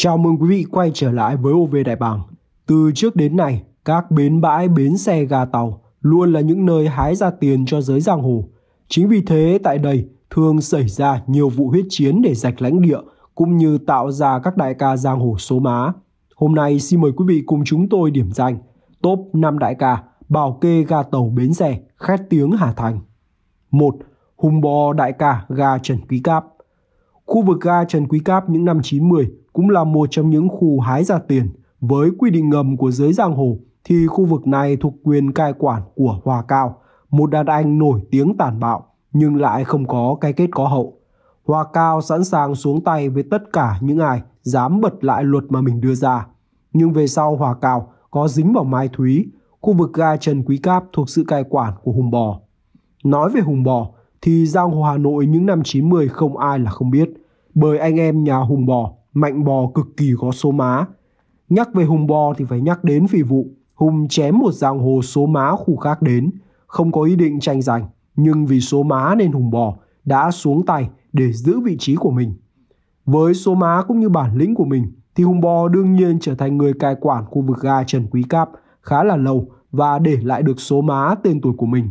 Chào mừng quý vị quay trở lại với OV Đại Bàng. Từ trước đến nay, các bến bãi, bến xe, ga tàu luôn là những nơi hái ra tiền cho giới giang hồ. Chính vì thế tại đây thường xảy ra nhiều vụ huyết chiến để giành lãnh địa cũng như tạo ra các đại ca giang hồ số má. Hôm nay xin mời quý vị cùng chúng tôi điểm danh top 5 đại ca bảo kê ga tàu bến xe khét tiếng Hà Thành. 1. Hùng bò đại ca ga Trần Quý Cáp Khu vực ga Trần Quý Cáp những năm 90 cũng là một trong những khu hái ra tiền. Với quy định ngầm của giới giang hồ thì khu vực này thuộc quyền cai quản của Hòa Cao, một đàn anh nổi tiếng tàn bạo nhưng lại không có cái kết có hậu. Hòa Cao sẵn sàng xuống tay với tất cả những ai dám bật lại luật mà mình đưa ra. Nhưng về sau Hòa Cao có dính vào Mai Thúy, khu vực ga Trần Quý Cáp thuộc sự cai quản của Hùng Bò. Nói về Hùng Bò thì giang hồ Hà Nội những năm 90 không ai là không biết, bởi anh em nhà Hùng Bò mạnh bò cực kỳ có số má. Nhắc về hùng bò thì phải nhắc đến phi vụ Hùng chém một giang hồ số má khu khác đến, không có ý định tranh giành, nhưng vì số má nên Hùng bò đã xuống tay để giữ vị trí của mình. Với số má cũng như bản lĩnh của mình thì Hùng bò đương nhiên trở thành người cai quản khu vực ga Trần Quý Cáp khá là lâu và để lại được số má tên tuổi của mình.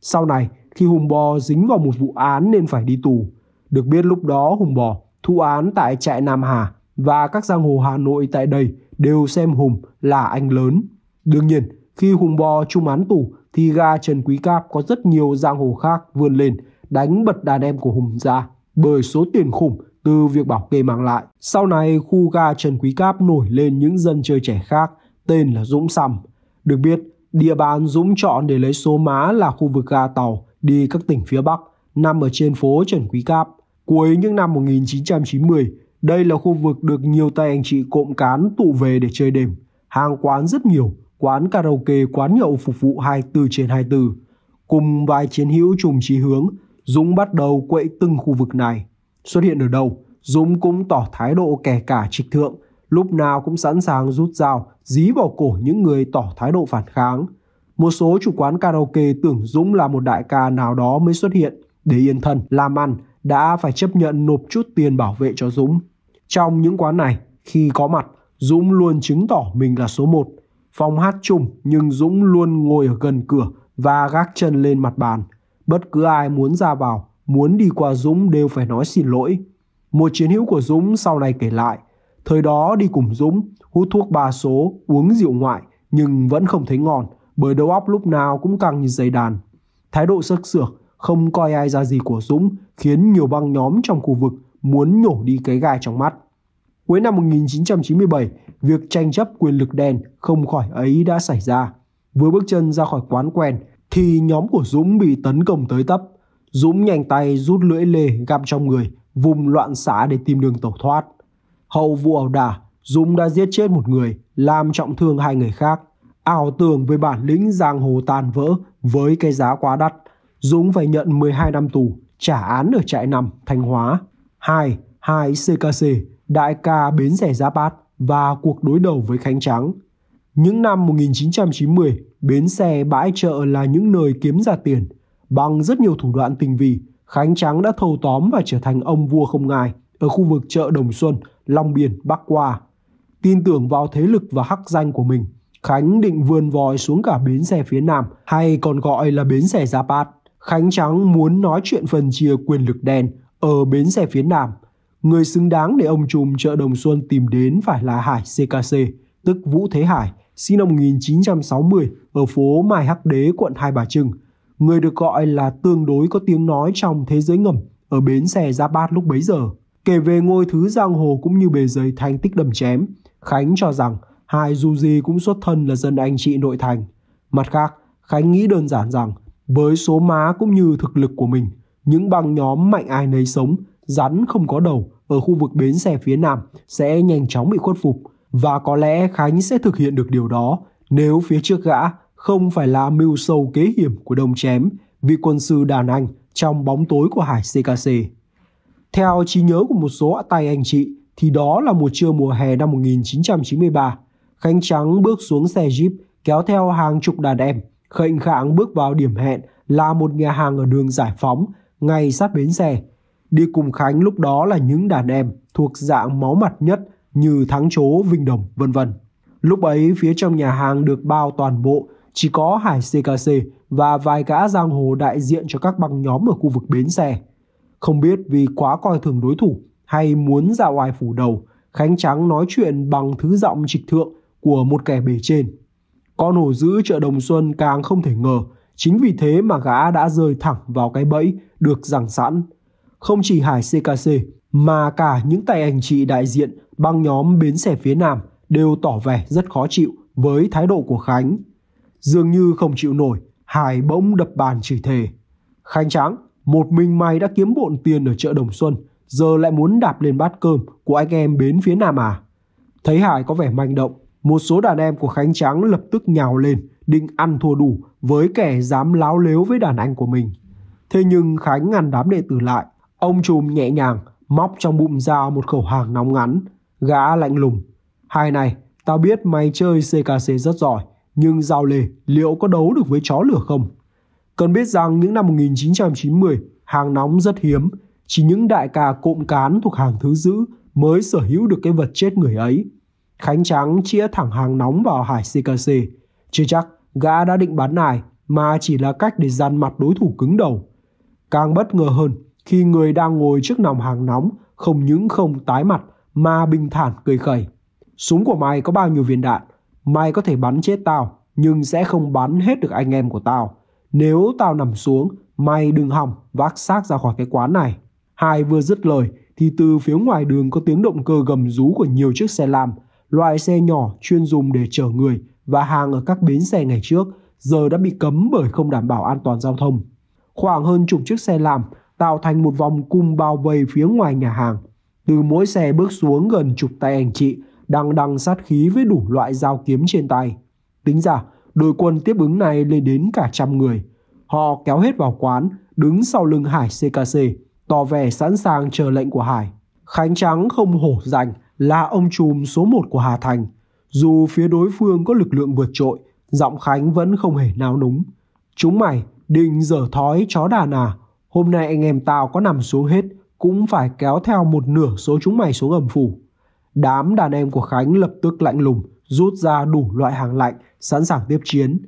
Sau này, khi Hùng bò dính vào một vụ án nên phải đi tù, được biết lúc đó Hùng bò thụ án tại trại Nam Hà và các giang hồ Hà Nội tại đây đều xem Hùng là anh lớn. Đương nhiên, khi Hùng Bò trung án tù thì ga Trần Quý Cáp có rất nhiều giang hồ khác vươn lên đánh bật đàn em của Hùng ra bởi số tiền khủng từ việc bảo kê mang lại. Sau này, khu ga Trần Quý Cáp nổi lên những dân chơi trẻ khác tên là Dũng Sầm. Được biết, địa bàn Dũng chọn để lấy số má là khu vực ga tàu đi các tỉnh phía Bắc, nằm ở trên phố Trần Quý Cáp. Cuối những năm 1990, đây là khu vực được nhiều tay anh chị cộm cán tụ về để chơi đêm. Hàng quán rất nhiều, quán karaoke, quán nhậu phục vụ 24 trên 24. Cùng vài chiến hữu trùng chí hướng, Dũng bắt đầu quậy từng khu vực này. Xuất hiện ở đâu, Dũng cũng tỏ thái độ kẻ cả trịch thượng, lúc nào cũng sẵn sàng rút dao, dí vào cổ những người tỏ thái độ phản kháng. Một số chủ quán karaoke tưởng Dũng là một đại ca nào đó mới xuất hiện để yên thân, làm ăn, đã phải chấp nhận nộp chút tiền bảo vệ cho Dũng. Trong những quán này, khi có mặt, Dũng luôn chứng tỏ mình là số 1. Phong hát chung nhưng Dũng luôn ngồi ở gần cửa và gác chân lên mặt bàn. Bất cứ ai muốn ra vào, muốn đi qua Dũng đều phải nói xin lỗi. Một chiến hữu của Dũng sau này kể lại, thời đó đi cùng Dũng, hút thuốc ba số, uống rượu ngoại nhưng vẫn không thấy ngon bởi đầu óc lúc nào cũng căng như dây đàn. Thái độ sức sược, không coi ai ra gì của Dũng khiến nhiều băng nhóm trong khu vực muốn nhổ đi cái gai trong mắt. Cuối năm 1997, việc tranh chấp quyền lực đen không khỏi ấy đã xảy ra. Vừa bước chân ra khỏi quán quen thì nhóm của Dũng bị tấn công tới tấp. Dũng nhanh tay rút lưỡi lê găm trong người, vùng loạn xả để tìm đường tẩu thoát. Hậu vụ ẩu đả, Dũng đã giết chết một người, làm trọng thương hai người khác. Ảo tưởng về bản lĩnh giang hồ tàn vỡ với cái giá quá đắt – Dũng phải nhận 12 năm tù, trả án ở trại nằm Thanh Hóa. 2. Hai CKC, đại ca Bến Rẻ Giáp Bát và cuộc đối đầu với Khánh Trắng. Những năm 1990, bến xe bãi chợ là những nơi kiếm ra tiền. Bằng rất nhiều thủ đoạn tinh vi, Khánh Trắng đã thâu tóm và trở thành ông vua không ngai ở khu vực chợ Đồng Xuân, Long Biên, Bắc Qua. Tin tưởng vào thế lực và hắc danh của mình, Khánh định vươn vòi xuống cả bến xe phía Nam hay còn gọi là bến xe Giáp Bát. Khánh Trắng muốn nói chuyện phần chia quyền lực đen ở bến xe phía Nam. Người xứng đáng để ông trùm chợ Đồng Xuân tìm đến phải là Hải CKC, tức Vũ Thế Hải, sinh năm 1960 ở phố Mai Hắc Đế, quận Hai Bà Trưng. Người được gọi là tương đối có tiếng nói trong thế giới ngầm ở bến xe Giáp Bát lúc bấy giờ. Kể về ngôi thứ giang hồ cũng như bề dày thanh tích đầm chém, Khánh cho rằng Hải dù gì cũng xuất thân là dân anh chị nội thành. Mặt khác, Khánh nghĩ đơn giản rằng với số má cũng như thực lực của mình, những băng nhóm mạnh ai nấy sống, rắn không có đầu ở khu vực bến xe phía Nam sẽ nhanh chóng bị khuất phục và có lẽ Khánh sẽ thực hiện được điều đó nếu phía trước gã không phải là mưu sâu kế hiểm của đồng chém vì quân sư đàn anh trong bóng tối của hải CKC. Theo trí nhớ của một số tay anh chị thì đó là một trưa mùa hè năm 1993. Khánh Trắng bước xuống xe Jeep kéo theo hàng chục đàn em Khệnh khạng bước vào điểm hẹn là một nhà hàng ở đường Giải Phóng, ngay sát bến xe. Đi cùng Khánh lúc đó là những đàn em thuộc dạng máu mặt nhất như Thắng Chố, Vinh Đồng, vân vân. Lúc ấy phía trong nhà hàng được bao toàn bộ, chỉ có Hải CKC và vài gã giang hồ đại diện cho các băng nhóm ở khu vực bến xe. Không biết vì quá coi thường đối thủ hay muốn ra ngoài phủ đầu, Khánh Trắng nói chuyện bằng thứ giọng trịch thượng của một kẻ bề trên. Con hổ dữ chợ Đồng Xuân càng không thể ngờ, chính vì thế mà gã đã rơi thẳng vào cái bẫy được rằng sẵn. Không chỉ Hải CKC mà cả những tay anh chị đại diện băng nhóm bến xe phía Nam đều tỏ vẻ rất khó chịu với thái độ của Khánh. Dường như không chịu nổi, Hải bỗng đập bàn chửi thề. Khánh trắng, một mình mày đã kiếm bộn tiền ở chợ Đồng Xuân, giờ lại muốn đạp lên bát cơm của anh em bến phía Nam à? Thấy Hải có vẻ manh động, một số đàn em của Khánh Trắng lập tức nhào lên, định ăn thua đủ với kẻ dám láo lếu với đàn anh của mình. Thế nhưng Khánh ngăn đám đệ tử lại, ông trùm nhẹ nhàng móc trong bụng ra một khẩu hàng nóng ngắn, gã lạnh lùng. Hai này, tao biết mày chơi CKC rất giỏi, nhưng giao lề liệu có đấu được với chó lửa không? Cần biết rằng những năm 1990, hàng nóng rất hiếm, chỉ những đại ca cộm cán thuộc hàng thứ dữ mới sở hữu được cái vật chết người ấy. Khánh Trắng chĩa thẳng hàng nóng vào Hải Sikashi. Chưa chắc gã đã định bán nài mà chỉ là cách để dằn mặt đối thủ cứng đầu. Càng bất ngờ hơn khi người đang ngồi trước nòng hàng nóng không những không tái mặt mà bình thản cười khẩy. Súng của mày có bao nhiêu viên đạn? Mày có thể bắn chết tao nhưng sẽ không bắn hết được anh em của tao. Nếu tao nằm xuống, mày đừng hòng vác xác ra khỏi cái quán này. Hai vừa dứt lời thì từ phía ngoài đường có tiếng động cơ gầm rú của nhiều chiếc xe lam loại xe nhỏ chuyên dùng để chở người và hàng ở các bến xe ngày trước giờ đã bị cấm bởi không đảm bảo an toàn giao thông. Khoảng hơn chục chiếc xe làm tạo thành một vòng cung bao vây phía ngoài nhà hàng. Từ mỗi xe bước xuống gần chục tay anh chị đang đằng sát khí với đủ loại dao kiếm trên tay. Tính ra, đội quân tiếp ứng này lên đến cả trăm người. Họ kéo hết vào quán, đứng sau lưng Hải CKC, tỏ vẻ sẵn sàng chờ lệnh của Hải. Khánh Trắng không hổ danh, là ông trùm số 1 của Hà Thành. Dù phía đối phương có lực lượng vượt trội, giọng Khánh vẫn không hề nao núng. Chúng mày, định dở thói chó đàn à, hôm nay anh em tao có nằm xuống hết cũng phải kéo theo một nửa số chúng mày xuống âm phủ. Đám đàn em của Khánh lập tức lạnh lùng, rút ra đủ loại hàng lạnh, sẵn sàng tiếp chiến.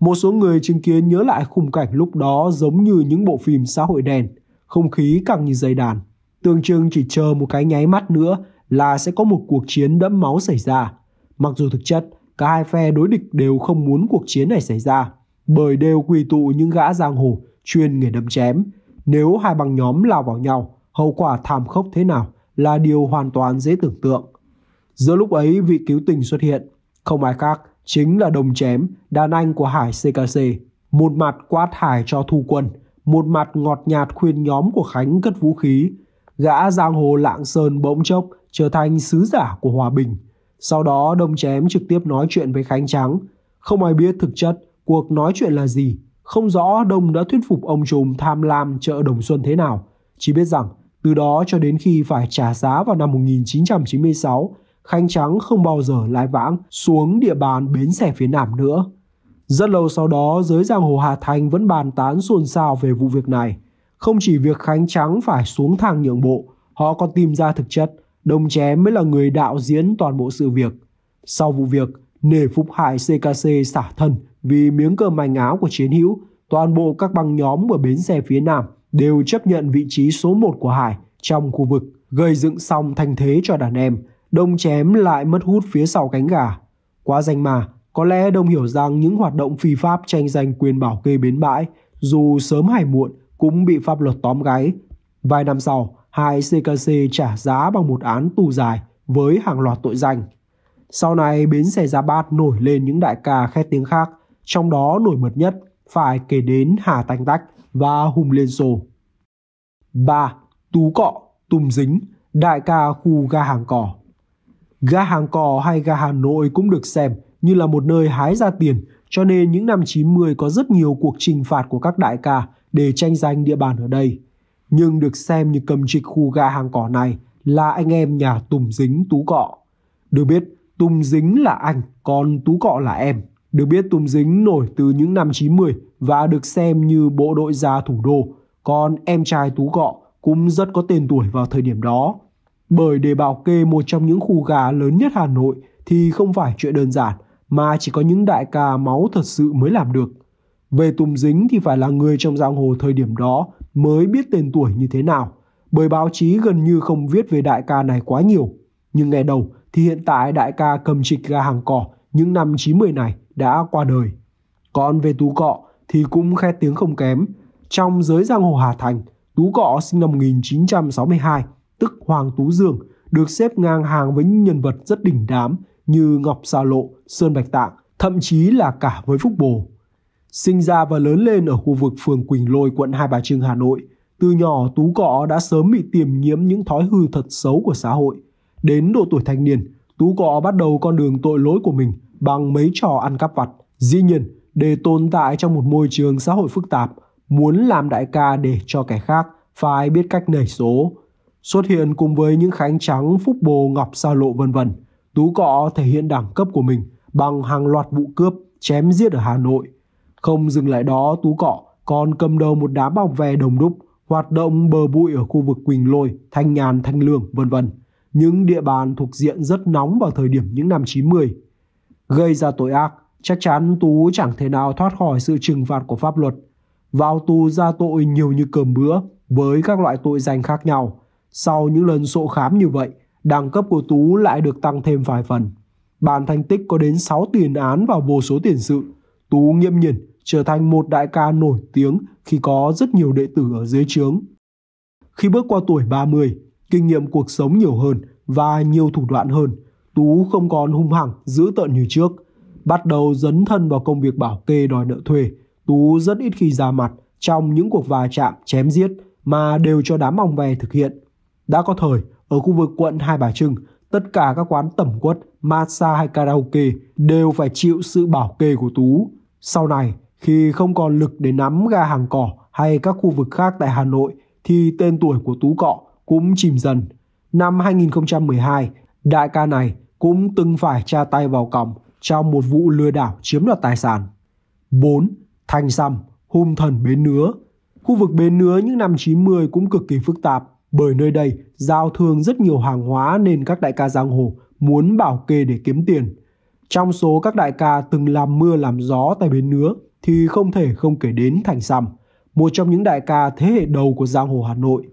Một số người chứng kiến nhớ lại khung cảnh lúc đó giống như những bộ phim xã hội đen, không khí càng như dây đàn. Tương trưng chỉ chờ một cái nháy mắt nữa là sẽ có một cuộc chiến đẫm máu xảy ra. Mặc dù thực chất, cả hai phe đối địch đều không muốn cuộc chiến này xảy ra, bởi đều quy tụ những gã giang hồ chuyên nghề đâm chém. Nếu hai băng nhóm lao vào nhau, hậu quả thảm khốc thế nào là điều hoàn toàn dễ tưởng tượng. Giữa lúc ấy, vị cứu tình xuất hiện, không ai khác chính là đồng chém, đàn anh của Hải CKC. Một mặt quát Hải cho thu quân, một mặt ngọt nhạt khuyên nhóm của Khánh cất vũ khí. Gã giang hồ lạng sơn bỗng chốc trở thành sứ giả của hòa bình. Sau đó Đông Chém trực tiếp nói chuyện với Khánh Trắng. Không ai biết thực chất cuộc nói chuyện là gì. Không rõ Đông đã thuyết phục ông Trùm tham lam chợ Đồng Xuân thế nào. Chỉ biết rằng từ đó cho đến khi phải trả giá vào năm 1996, Khánh Trắng không bao giờ lái vãng xuống địa bàn bến xe phía Nam nữa. Rất lâu sau đó, giới giang hồ Hà Thành vẫn bàn tán xôn xao về vụ việc này. Không chỉ việc Khánh Trắng phải xuống thang nhượng bộ, họ còn tìm ra thực chất Đồng Ché mới là người đạo diễn toàn bộ sự việc. Sau vụ việc, nể phục hại CKC xả thân vì miếng cơm manh áo của chiến hữu, toàn bộ các băng nhóm ở bến xe phía Nam đều chấp nhận vị trí số 1 của Hải trong khu vực, gây dựng xong thành thế cho đàn em. Đông chém lại mất hút phía sau cánh gà. Quá danh mà, có lẽ Đông hiểu rằng những hoạt động phi pháp tranh giành quyền bảo kê bến bãi, dù sớm hay muộn, cũng bị pháp luật tóm gáy. Vài năm sau, hai CKC trả giá bằng một án tù dài với hàng loạt tội danh. Sau này, bến xe Gia Bát nổi lên những đại ca khét tiếng khác, trong đó nổi bật nhất phải kể đến Hà Tanh Tách và Hùng Liên Sô. 3. Tú Cọ, Tùng Dính, đại ca khu ga hàng cỏ. Ga hàng cỏ hay ga Hà Nội cũng được xem như là một nơi hái ra tiền, cho nên những năm 90 có rất nhiều cuộc trình phạt của các đại ca để tranh giành địa bàn ở đây – nhưng được xem như cầm trịch khu ga hàng cỏ này là anh em nhà Tùng Dính Tú Cọ. Được biết, Tùng Dính là anh, còn Tú Cọ là em. Được biết Tùng Dính nổi từ những năm 90 và được xem như bộ đội già thủ đô, còn em trai Tú Cọ cũng rất có tên tuổi vào thời điểm đó. Bởi để bảo kê một trong những khu gà lớn nhất Hà Nội thì không phải chuyện đơn giản, mà chỉ có những đại ca máu thật sự mới làm được. Về Tùng Dính thì phải là người trong giang hồ thời điểm đó mới biết tên tuổi như thế nào, bởi báo chí gần như không viết về đại ca này quá nhiều. Nhưng ngày đầu thì hiện tại đại ca cầm trịch ga hàng cỏ những năm 90 này đã qua đời. Còn về Tú Cọ thì cũng khe tiếng không kém. Trong giới giang hồ Hà Thành, Tú Cọ sinh năm 1962, tức Hoàng Tú Dương, được xếp ngang hàng với những nhân vật rất đỉnh đám như Ngọc Sa Lộ, Sơn Bạch Tạng, thậm chí là cả với Phúc Bồ. Sinh ra và lớn lên ở khu vực phường Quỳnh Lôi, quận Hai Bà Trưng, Hà Nội, từ nhỏ Tú Cọ đã sớm bị tiềm nhiễm những thói hư thật xấu của xã hội. Đến độ tuổi thanh niên, Tú Cọ bắt đầu con đường tội lỗi của mình bằng mấy trò ăn cắp vặt. Dĩ nhiên, để tồn tại trong một môi trường xã hội phức tạp, muốn làm đại ca để cho kẻ khác phải biết cách nảy số. Xuất hiện cùng với những khánh trắng, phúc bồ, ngọc sa lộ vân vân, Tú Cọ thể hiện đẳng cấp của mình bằng hàng loạt vụ cướp, chém giết ở Hà Nội, không dừng lại đó Tú Cọ còn cầm đầu một đám bảo vệ đồng đúc hoạt động bờ bụi ở khu vực Quỳnh Lôi, Thanh Nhàn, Thanh Lương, vân vân. Những địa bàn thuộc diện rất nóng vào thời điểm những năm 90. Gây ra tội ác, chắc chắn Tú chẳng thể nào thoát khỏi sự trừng phạt của pháp luật. Vào tù ra tội nhiều như cơm bữa với các loại tội danh khác nhau. Sau những lần sổ khám như vậy, đẳng cấp của Tú lại được tăng thêm vài phần. bàn thành tích có đến 6 tiền án và vô số tiền sự. Tú nghiêm nhiên trở thành một đại ca nổi tiếng khi có rất nhiều đệ tử ở dưới trướng. Khi bước qua tuổi 30, kinh nghiệm cuộc sống nhiều hơn và nhiều thủ đoạn hơn, Tú không còn hung hăng, dữ tợn như trước. Bắt đầu dấn thân vào công việc bảo kê đòi nợ thuê, Tú rất ít khi ra mặt trong những cuộc va chạm chém giết mà đều cho đám ong ve thực hiện. Đã có thời, ở khu vực quận Hai Bà Trưng, tất cả các quán tẩm quất, massage hay karaoke đều phải chịu sự bảo kê của Tú. Sau này, khi không còn lực để nắm ga hàng cỏ hay các khu vực khác tại Hà Nội thì tên tuổi của Tú Cọ cũng chìm dần. Năm 2012, đại ca này cũng từng phải tra tay vào còng trong một vụ lừa đảo chiếm đoạt tài sản. 4. Thanh Sâm, hung thần Bến Nứa Khu vực Bến Nứa những năm 90 cũng cực kỳ phức tạp bởi nơi đây giao thương rất nhiều hàng hóa nên các đại ca giang hồ muốn bảo kê để kiếm tiền. Trong số các đại ca từng làm mưa làm gió tại Bến Nứa thì không thể không kể đến Thành sam một trong những đại ca thế hệ đầu của giang hồ Hà Nội.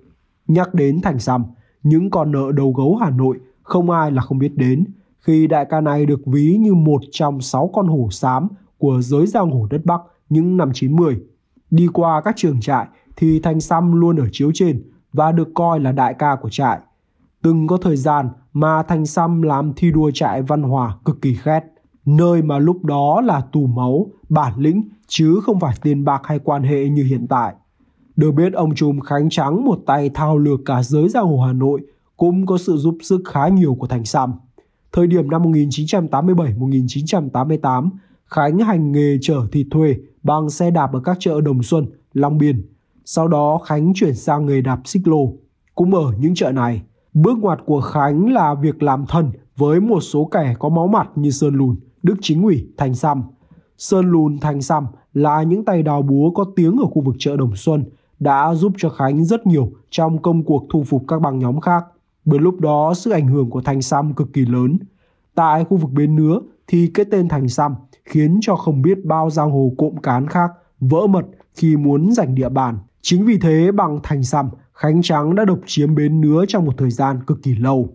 Nhắc đến Thành sam những con nợ đầu gấu Hà Nội không ai là không biết đến, khi đại ca này được ví như một trong sáu con hổ xám của giới giang hồ đất Bắc những năm 90. Đi qua các trường trại thì Thành sam luôn ở chiếu trên và được coi là đại ca của trại. Từng có thời gian mà Thành sam làm thi đua trại văn hòa cực kỳ khét, nơi mà lúc đó là tù máu, bản lĩnh chứ không phải tiền bạc hay quan hệ như hiện tại. Được biết ông Trùm Khánh Trắng một tay thao lược cả giới giang hồ Hà Nội cũng có sự giúp sức khá nhiều của Thành Sam. Thời điểm năm 1987-1988, Khánh hành nghề chở thịt thuê bằng xe đạp ở các chợ Đồng Xuân, Long Biên. Sau đó Khánh chuyển sang nghề đạp xích lô, cũng ở những chợ này. Bước ngoặt của Khánh là việc làm thân với một số kẻ có máu mặt như Sơn Lùn, Đức Chính ủy, Thành Sam. Sơn Lùn, Thành Sam là những tay đào búa có tiếng ở khu vực chợ Đồng Xuân đã giúp cho Khánh rất nhiều trong công cuộc thu phục các băng nhóm khác. Bên lúc đó, sức ảnh hưởng của Thành Sam cực kỳ lớn. Tại khu vực Bến Nứa thì cái tên Thành Sam khiến cho không biết bao giang hồ cộm cán khác vỡ mật khi muốn giành địa bàn. Chính vì thế bằng Thành Sam, Khánh Trắng đã độc chiếm Bến Nứa trong một thời gian cực kỳ lâu.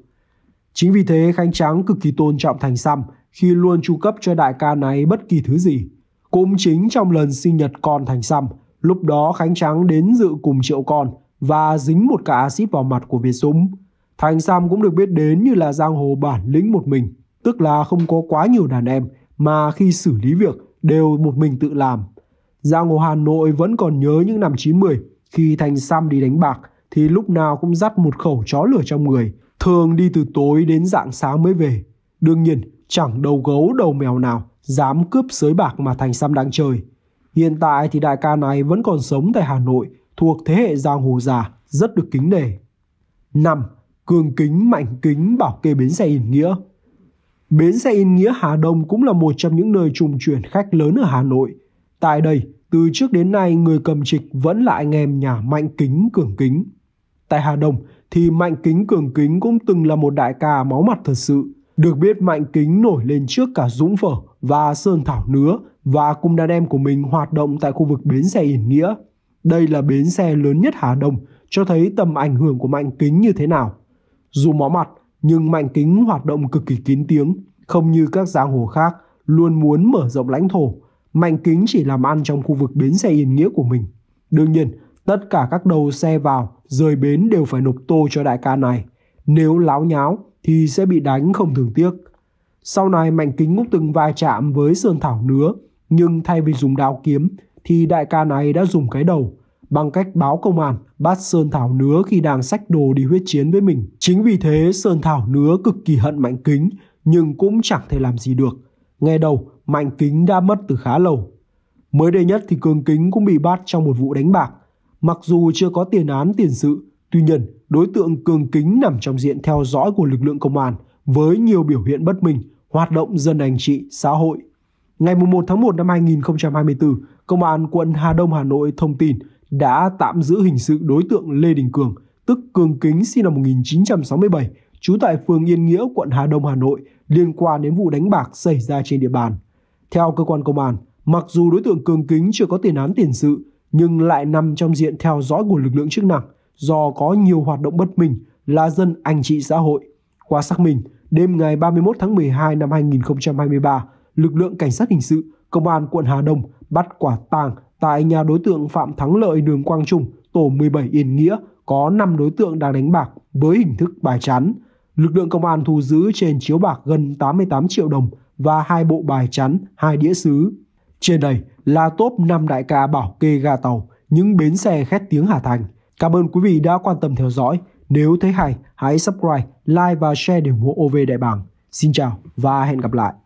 Chính vì thế Khánh Trắng cực kỳ tôn trọng Thành Sam khi luôn chu cấp cho đại ca này bất kỳ thứ gì cũng chính trong lần sinh nhật con thành xăm. Lúc đó Khánh Trắng đến dự cùng triệu con và dính một cả axit vào mặt của Việt Dũng. Thành Sam cũng được biết đến như là giang hồ bản lĩnh một mình, tức là không có quá nhiều đàn em mà khi xử lý việc đều một mình tự làm. Giang hồ Hà Nội vẫn còn nhớ những năm 90 khi Thành Sam đi đánh bạc thì lúc nào cũng dắt một khẩu chó lửa trong người, thường đi từ tối đến dạng sáng mới về. Đương nhiên, chẳng đầu gấu đầu mèo nào dám cướp sới bạc mà Thành Sam đang chơi. Hiện tại thì đại ca này vẫn còn sống tại Hà Nội, thuộc thế hệ giang hồ già, rất được kính nể. 5. Cường kính mạnh kính bảo kê bến xe Yên Nghĩa Bến xe Yên Nghĩa Hà Đông cũng là một trong những nơi trung chuyển khách lớn ở Hà Nội. Tại đây, từ trước đến nay người cầm trịch vẫn là anh em nhà Mạnh Kính Cường Kính. Tại Hà Đông thì Mạnh Kính Cường Kính cũng từng là một đại ca máu mặt thật sự. Được biết Mạnh Kính nổi lên trước cả Dũng Phở và Sơn Thảo Nứa và cùng đàn em của mình hoạt động tại khu vực bến xe Yên Nghĩa. Đây là bến xe lớn nhất Hà Đông, cho thấy tầm ảnh hưởng của Mạnh Kính như thế nào. Dù mó mặt, nhưng Mạnh Kính hoạt động cực kỳ kín tiếng, không như các giang hồ khác luôn muốn mở rộng lãnh thổ. Mạnh Kính chỉ làm ăn trong khu vực bến xe Yên Nghĩa của mình. Đương nhiên, tất cả các đầu xe vào, rời bến đều phải nộp tô cho đại ca này. Nếu láo nháo, thì sẽ bị đánh không thường tiếc. Sau này Mạnh Kính cũng từng va chạm với Sơn Thảo Nứa, nhưng thay vì dùng đao kiếm thì đại ca này đã dùng cái đầu bằng cách báo công an bắt Sơn Thảo Nứa khi đang sách đồ đi huyết chiến với mình. Chính vì thế Sơn Thảo Nứa cực kỳ hận Mạnh Kính nhưng cũng chẳng thể làm gì được. Nghe đầu, Mạnh Kính đã mất từ khá lâu. Mới đây nhất thì Cường Kính cũng bị bắt trong một vụ đánh bạc. Mặc dù chưa có tiền án tiền sự, tuy nhiên đối tượng cường kính nằm trong diện theo dõi của lực lượng công an với nhiều biểu hiện bất minh, hoạt động dân hành trị, xã hội. Ngày 1 tháng 1 năm 2024, Công an quận Hà Đông Hà Nội thông tin đã tạm giữ hình sự đối tượng Lê Đình Cường, tức Cường Kính sinh năm 1967, trú tại phường Yên Nghĩa, quận Hà Đông, Hà Nội, liên quan đến vụ đánh bạc xảy ra trên địa bàn. Theo cơ quan công an, mặc dù đối tượng Cường Kính chưa có tiền án tiền sự, nhưng lại nằm trong diện theo dõi của lực lượng chức năng do có nhiều hoạt động bất minh là dân anh chị xã hội. Qua xác minh, đêm ngày 31 tháng 12 năm 2023, lực lượng cảnh sát hình sự, công an quận Hà Đông bắt quả tang tại nhà đối tượng Phạm Thắng Lợi đường Quang Trung, tổ 17 Yên Nghĩa, có 5 đối tượng đang đánh bạc với hình thức bài chắn. Lực lượng công an thu giữ trên chiếu bạc gần 88 triệu đồng và hai bộ bài chắn, hai đĩa sứ. Trên đây là top 5 đại ca bảo kê ga tàu, những bến xe khét tiếng Hà Thành. Cảm ơn quý vị đã quan tâm theo dõi. Nếu thấy hay, hãy subscribe, like và share để ủng hộ OV Đại Bàng. Xin chào và hẹn gặp lại.